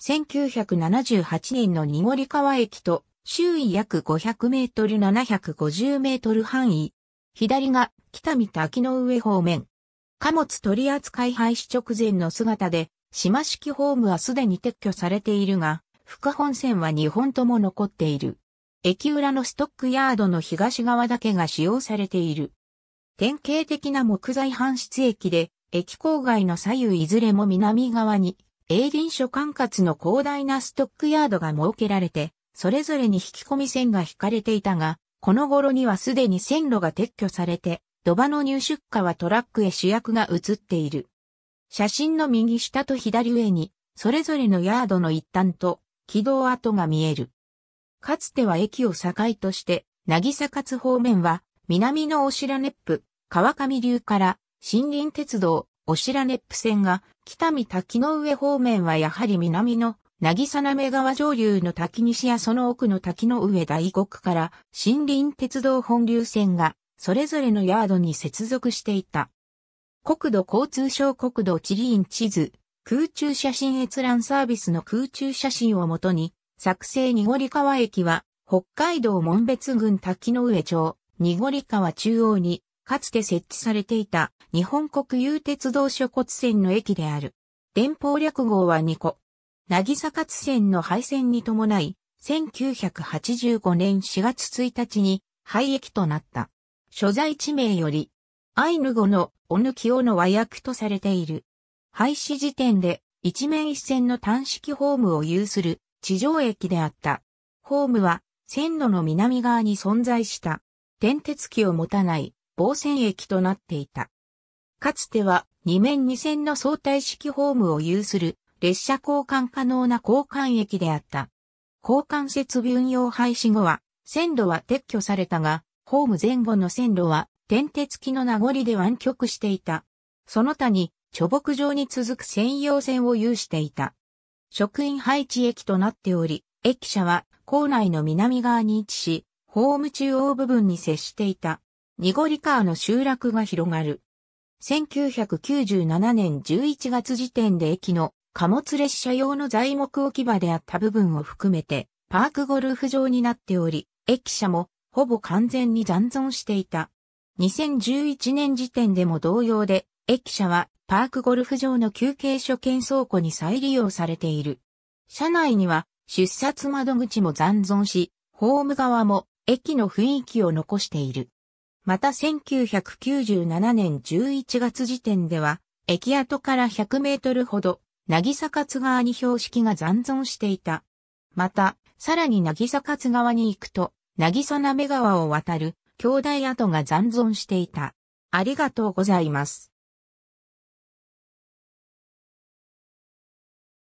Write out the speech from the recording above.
1978年の濁川駅と周囲約500メートル750メートル範囲。左が北見滝の上方面。貨物取扱廃止直前の姿で、島式ホームはすでに撤去されているが、深本線は2本とも残っている。駅裏のストックヤードの東側だけが使用されている。典型的な木材搬出駅で、駅郊外の左右いずれも南側に営林所管轄の広大なストックヤードが設けられて、それぞれに引き込み線が引かれていたが、この頃にはすでに線路が撤去されて、土場の入出荷はトラックへ主役が移っている。写真の右下と左上に、それぞれのヤードの一端と、軌道跡が見える。かつては駅を境として、渚勝方面は、南のお白ップ、川上流から、森林鉄道、オシラネップ線が、北見滝の上方面はやはり南の、渚め川上流の滝西やその奥の滝の上大国から森林鉄道本流線がそれぞれのヤードに接続していた。国土交通省国土地理院地図、空中写真閲覧サービスの空中写真をもとに、作成濁川駅は北海道門別郡滝の上町、濁川中央にかつて設置されていた日本国有鉄道所骨線の駅である。電報略号は2個。なぎさ線の廃線に伴い、1985年4月1日に廃駅となった。所在地名より、アイヌ語のおぬきおの和訳とされている。廃止時点で一面一線の短式ホームを有する地上駅であった。ホームは線路の南側に存在した。電鉄機を持たない防線駅となっていた。かつては2面2線の相対式ホームを有する列車交換可能な交換駅であった。交換設備運用廃止後は線路は撤去されたが、ホーム前後の線路は電鉄機の名残で湾曲していた。その他に、貯木場に続く専用線を有していた。職員配置駅となっており、駅舎は校内の南側に位置し、ホーム中央部分に接していた。濁り川の集落が広がる。1997年11月時点で駅の貨物列車用の材木置き場であった部分を含めてパークゴルフ場になっており、駅舎もほぼ完全に残存していた。2011年時点でも同様で、駅舎はパークゴルフ場の休憩所兼倉庫に再利用されている。車内には出札窓口も残存し、ホーム側も駅の雰囲気を残している。また1997年11月時点では、駅跡から100メートルほど、渚勝川に標識が残存していた。また、さらに渚勝川に行くと、渚なめ川を渡る、兄弟跡が残存していた。ありがとうございます。